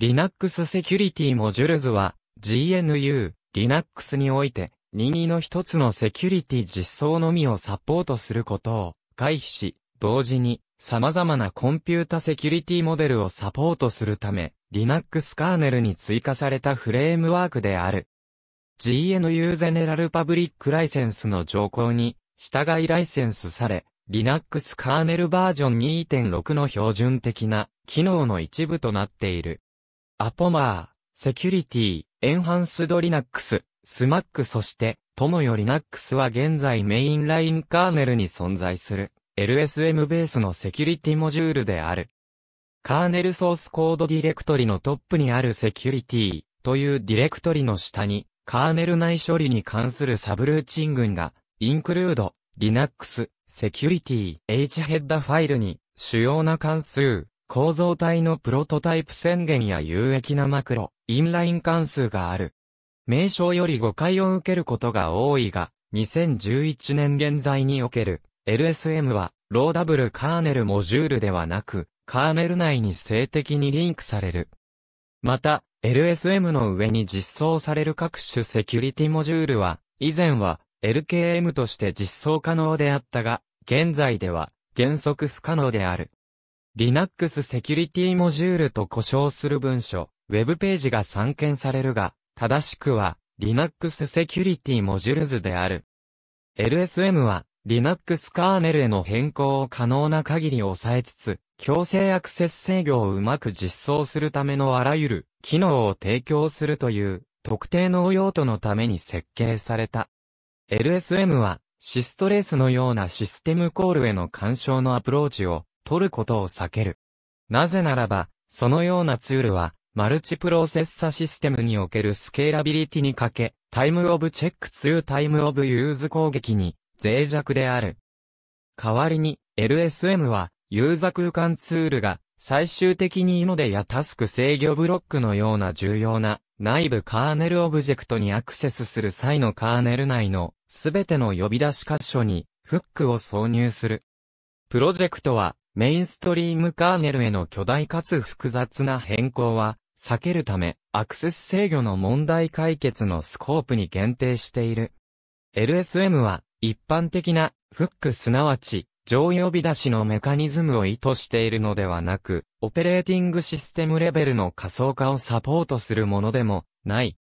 Linux セキュリティモジュルズは GNU、Linux において任意の一つのセキュリティ実装のみをサポートすることを回避し、同時に様々なコンピュータセキュリティモデルをサポートするため、Linux カーネルに追加されたフレームワークである。GNU ゼネラルパブリックライセンスの条項に従いライセンスされ、Linux カーネルバージョン2.6の標準的な機能の一部となっている。アポマー、セキュリティ、エンハンスドリナックス、スマックそして、もよりナックスは現在メインラインカーネルに存在する LSM ベースのセキュリティモジュールである。カーネルソースコードディレクトリのトップにあるセキュリティというディレクトリの下にカーネル内処理に関するサブルーチン群がインクルード、リナックス、セキュリティ、h ヘッダファイルに主要な関数構造体のプロトタイプ宣言や有益なマクロ、インライン関数がある。名称より誤解を受けることが多いが、2011年現在における LSM は、ローダブルカーネルモジュールではなく、カーネル内に性的にリンクされる。また、LSM の上に実装される各種セキュリティモジュールは、以前は LKM として実装可能であったが、現在では原則不可能である。Linux セキュリティモジュールと呼称する文書、ウェブページが散見されるが、正しくは Linux セキュリティモジュールズである。LSM は Linux カーネルへの変更を可能な限り抑えつつ、強制アクセス制御をうまく実装するためのあらゆる機能を提供するという特定の用途のために設計された。LSM はシストレースのようなシステムコールへの干渉のアプローチを取ることを避ける。なぜならば、そのようなツールは、マルチプロセッサシステムにおけるスケーラビリティにかけ、タイムオブチェックツータイムオブユーズ攻撃に脆弱である。代わりに、LSM は、ユーザ空間ツールが、最終的にイノデやタスク制御ブロックのような重要な内部カーネルオブジェクトにアクセスする際のカーネル内のすべての呼び出し箇所にフックを挿入する。プロジェクトはメインストリームカーネルへの巨大かつ複雑な変更は、避けるため、アクセス制御の問題解決のスコープに限定している。LSM は、一般的な、フックすなわち、上呼び出しのメカニズムを意図しているのではなく、オペレーティングシステムレベルの仮想化をサポートするものでもない。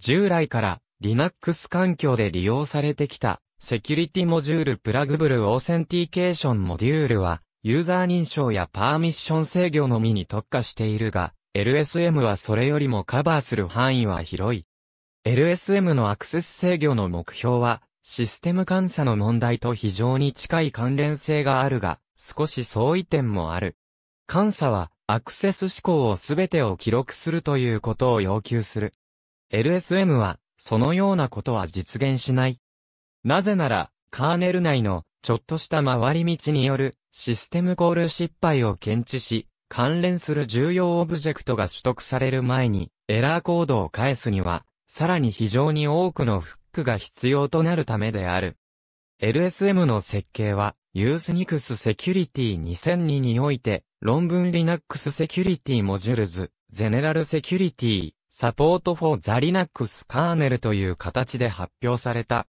従来から Linux 環境で利用されてきたセキュリティモジュールプラグブルオーセンティケーションモデュールはユーザー認証やパーミッション制御のみに特化しているが、LSM はそれよりもカバーする範囲は広い。LSM のアクセス制御の目標は、システム監査の問題と非常に近い関連性があるが、少し相違点もある。監査は、アクセス指向をすべてを記録するということを要求する。LSM は、そのようなことは実現しない。なぜなら、カーネル内の、ちょっとした回り道による、システムコール失敗を検知し、関連する重要オブジェクトが取得される前に、エラーコードを返すには、さらに非常に多くのフックが必要となるためである。LSM の設計は、ユースニクスセキュリティ2002において、論文 Linux セキュリティモジュールズ、ゼネラルセキュリティ、サポートフォーザ・リナックス・カーネルという形で発表された。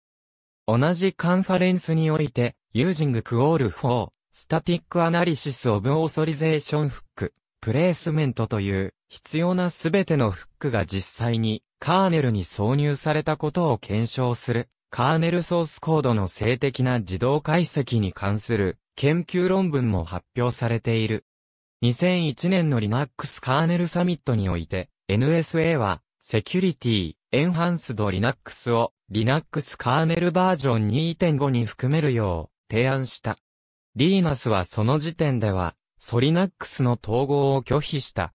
同じカンファレンスにおいて、ユージング・クオール・フォー、スタティックアナリシスオブオーソリゼーションフック、プレースメントという必要なすべてのフックが実際にカーネルに挿入されたことを検証する、カーネルソースコードの性的な自動解析に関する研究論文も発表されている。2001年の Linux カーネルサミットにおいて、NSA は、セキュリティ、エンハンスド Linux を Linux カーネルバージョン2.5に含めるよう提案した。リーナスはその時点では、ソリナックスの統合を拒否した。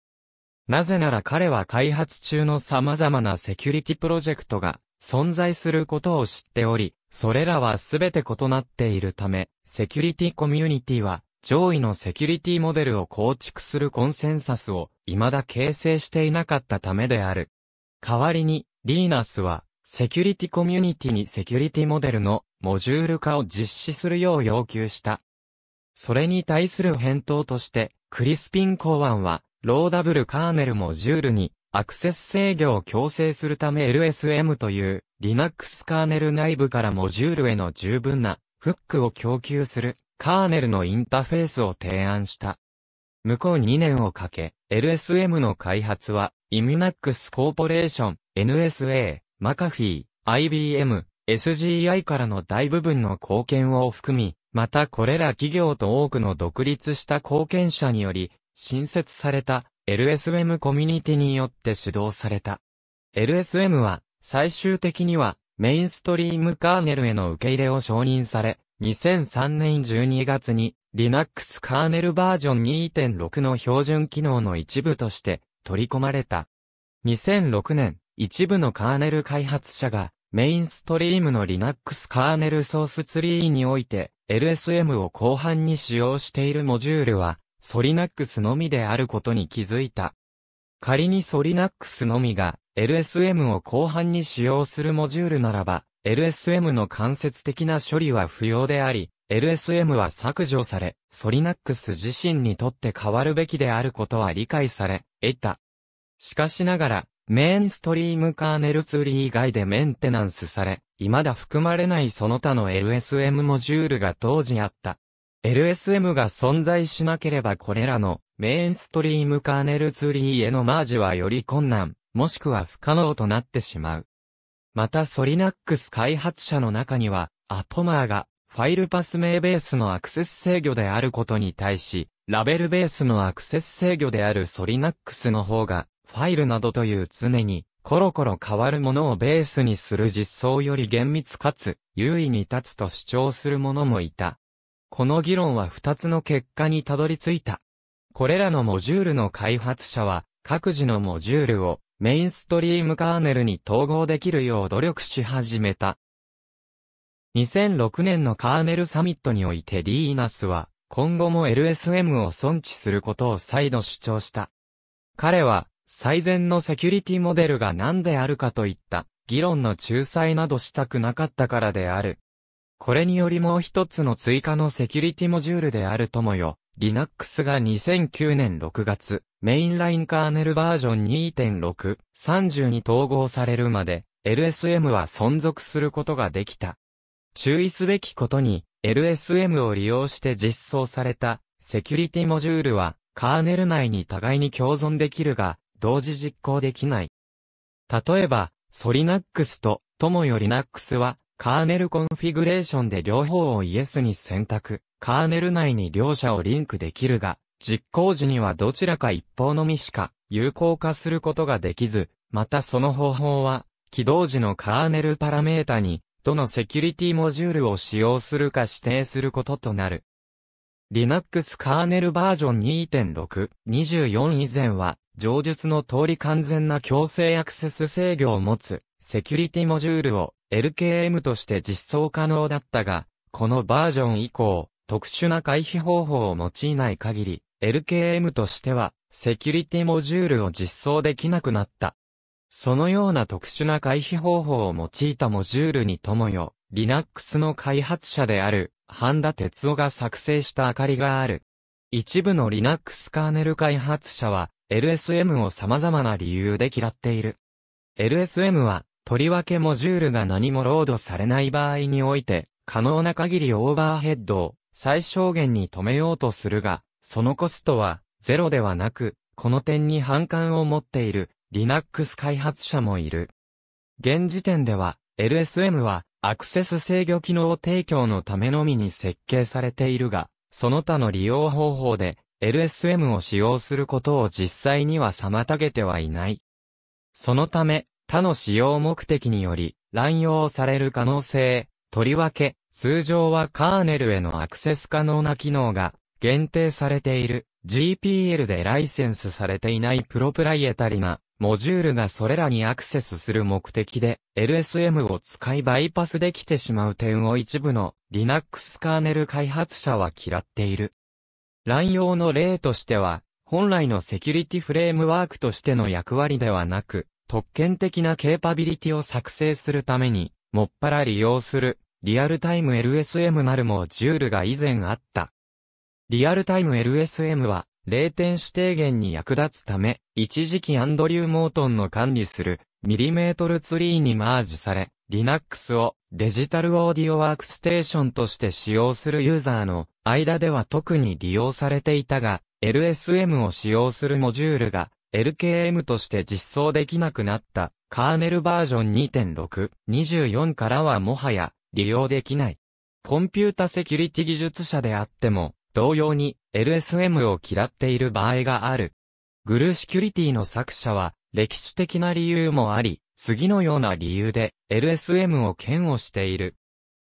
なぜなら彼は開発中の様々なセキュリティプロジェクトが存在することを知っており、それらはすべて異なっているため、セキュリティコミュニティは上位のセキュリティモデルを構築するコンセンサスを未だ形成していなかったためである。代わりに、リーナスは、セキュリティコミュニティにセキュリティモデルのモジュール化を実施するよう要求した。それに対する返答として、クリスピン公案は、ローダブルカーネルモジュールに、アクセス制御を強制するため LSM という Linux カーネル内部からモジュールへの十分なフックを供給するカーネルのインターフェースを提案した。向こう2年をかけ、LSM の開発は、イミナックスコーポレーション、NSA、マカフィー、IBM、SGI からの大部分の貢献を含み、またこれら企業と多くの独立した貢献者により、新設された LSM コミュニティによって主導された。LSM は、最終的には、メインストリームカーネルへの受け入れを承認され、2003年12月に Linux カーネルバージョン2.6の標準機能の一部として取り込まれた。2006年、一部のカーネル開発者がメインストリームの Linux カーネルソースツリーにおいて LSM を後半に使用しているモジュールは、ソリナックスのみであることに気づいた。仮にソリナックスのみが LSM を後半に使用するモジュールならば、LSM の間接的な処理は不要であり、LSM は削除され、ソリナックス自身にとって変わるべきであることは理解され、得た。しかしながら、メインストリームカーネルツリー以外でメンテナンスされ、未だ含まれないその他の LSM モジュールが当時あった。LSM が存在しなければこれらのメインストリームカーネルツリーへのマージはより困難、もしくは不可能となってしまう。またソリナックス開発者の中には、アポマーがファイルパス名ベースのアクセス制御であることに対し、ラベルベースのアクセス制御であるソリナックスの方がファイルなどという常にコロコロ変わるものをベースにする実装より厳密かつ優位に立つと主張する者もいた。この議論は2つの結果にたどり着いた。これらのモジュールの開発者は各自のモジュールをメインストリームカーネルに統合できるよう努力し始めた。2006年のカーネルサミットにおいてリーナスは今後も LSM を存置することを再度主張した。彼は最善のセキュリティモデルが何であるかといった、議論の仲裁などしたくなかったからである。これによりもう一つの追加のセキュリティモジュールであるともよ、Linux が2009年6月、メインラインカーネルバージョン2.6、30に統合されるまで、LSM は存続することができた。注意すべきことに、LSM を利用して実装された、セキュリティモジュールは、カーネル内に互いに共存できるが、同時実行できない。例えば、ソリナックスと友よりナックスは、カーネルコンフィグレーションで両方をイエスに選択、カーネル内に両者をリンクできるが、実行時にはどちらか一方のみしか有効化することができず、またその方法は、起動時のカーネルパラメータに、どのセキュリティモジュールを使用するか指定することとなる。Linux カーネルバージョン2.6、24以前は、上述の通り完全な強制アクセス制御を持つ、セキュリティモジュールを LKM として実装可能だったが、このバージョン以降、特殊な回避方法を用いない限り、LKM としては、セキュリティモジュールを実装できなくなった。そのような特殊な回避方法を用いたモジュールにともよ、Linux の開発者である半田哲夫が作成した明かりがある。一部の Linux カーネル開発者は LSM を様々な理由で嫌っている。LSM は、とりわけモジュールが何もロードされない場合において、可能な限りオーバーヘッドを最小限に止めようとするが、そのコストはゼロではなく、この点に反感を持っている Linux 開発者もいる。現時点では LSM はアクセス制御機能提供のためのみに設計されているが、その他の利用方法で LSM を使用することを実際には妨げてはいない。そのため、他の使用目的により乱用される可能性、とりわけ、通常はカーネルへのアクセス可能な機能が限定されている GPL でライセンスされていないプロプライエタリなモジュールがそれらにアクセスする目的で LSM を使いバイパスできてしまう点を一部の Linux カーネル開発者は嫌っている。乱用の例としては、本来のセキュリティフレームワークとしての役割ではなく、特権的なケーパビリティを作成するために、もっぱら利用する、リアルタイム LSM なるモジュールが以前あった。リアルタイム LSM は、0点指低減に役立つため、一時期アンドリュー・モートンの管理するミリメートルツリーにマージされ、Linux をデジタルオーディオワークステーションとして使用するユーザーの間では特に利用されていたが、LSM を使用するモジュールが LKM として実装できなくなったカーネルバージョン2.6、24からはもはや利用できない。コンピュータセキュリティ技術者であっても同様に LSM を嫌っている場合がある。グルーシキュリティの作者は歴史的な理由もあり、次のような理由で LSM を嫌悪している。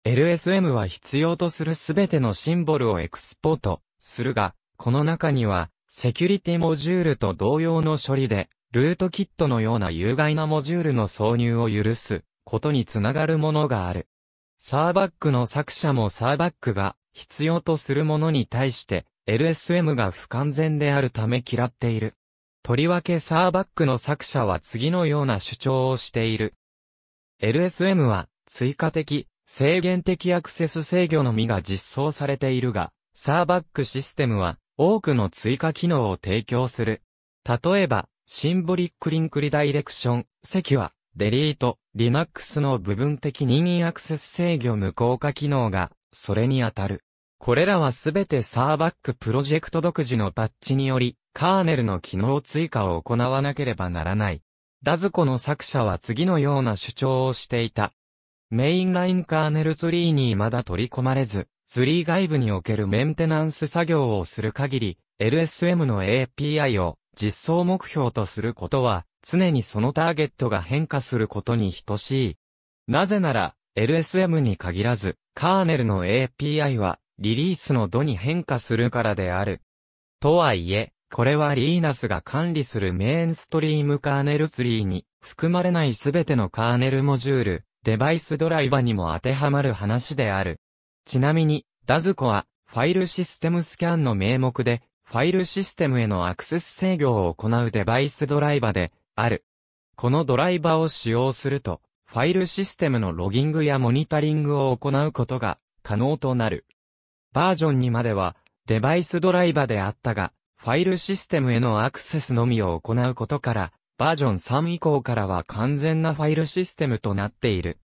LSM は必要とするすべてのシンボルをエクスポートするが、この中にはセキュリティモジュールと同様の処理で、ルートキットのような有害なモジュールの挿入を許すことにつながるものがある。サーバックの作者もサーバックが必要とするものに対して、LSM が不完全であるため嫌っている。とりわけサーバックの作者は次のような主張をしている。LSM は追加的、制限的アクセス制御のみが実装されているが、サーバックシステムは多くの追加機能を提供する。例えば、シンボリックリンクリダイレクション、セキュア、デリート、リナックスの部分的任意アクセス制御無効化機能が、それに当たる。これらはすべてサーバックプロジェクト独自のパッチにより、カーネルの機能追加を行わなければならない。ダズコの作者は次のような主張をしていた。メインラインカーネルツリーにまだ取り込まれず、ツリー外部におけるメンテナンス作業をする限り、LSM の API を実装目標とすることは、常にそのターゲットが変化することに等しい。なぜなら、LSM に限らず、カーネルの API は、リリースの度に変化するからである。とはいえ、これはリーナスが管理するメインストリームカーネルツリーに含まれないすべてのカーネルモジュール、デバイスドライバにも当てはまる話である。ちなみに、ダズコはファイルシステムスキャンの名目でファイルシステムへのアクセス制御を行うデバイスドライバである。このドライバを使用すると、ファイルシステムのロギングやモニタリングを行うことが可能となる。バージョン2までは、デバイスドライバであったが、ファイルシステムへのアクセスのみを行うことから、バージョン3以降からは完全なファイルシステムとなっている。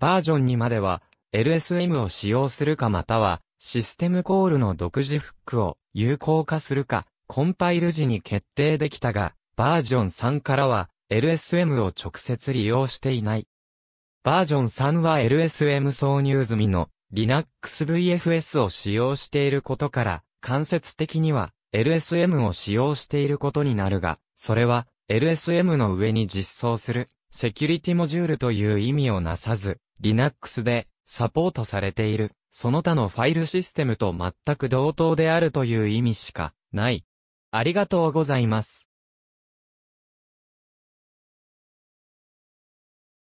バージョン2までは、LSM を使用するかまたは、システムコールの独自フックを有効化するか、コンパイル時に決定できたが、バージョン3からは、LSM を直接利用していない。バージョン3は LSM 挿入済みの Linux VFS を使用していることから、間接的には LSM を使用していることになるが、それは LSM の上に実装するセキュリティモジュールという意味をなさず、Linux でサポートされている、その他のファイルシステムと全く同等であるという意味しかない。ありがとうございます。